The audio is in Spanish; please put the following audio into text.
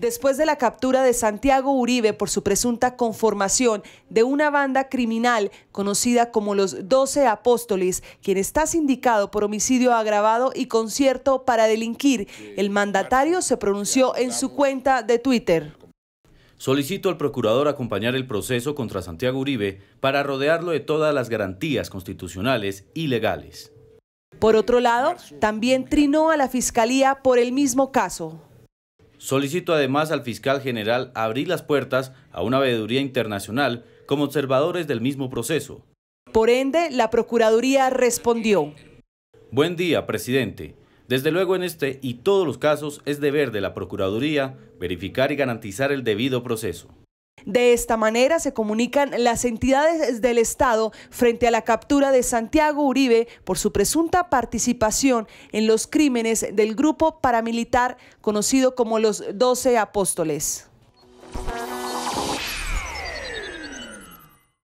Después de la captura de Santiago Uribe por su presunta conformación de una banda criminal conocida como los Doce Apóstoles, quien está sindicado por homicidio agravado y concierto para delinquir, el mandatario se pronunció en su cuenta de Twitter. Solicito al procurador acompañar el proceso contra Santiago Uribe para rodearlo de todas las garantías constitucionales y legales. Por otro lado, también trinó a la Fiscalía por el mismo caso. Solicito además al fiscal general abrir las puertas a una veeduría internacional como observadores del mismo proceso. Por ende, la Procuraduría respondió. Buen día, presidente. Desde luego en este y todos los casos es deber de la Procuraduría verificar y garantizar el debido proceso. De esta manera se comunican las entidades del Estado frente a la captura de Santiago Uribe por su presunta participación en los crímenes del grupo paramilitar conocido como los Doce apóstoles.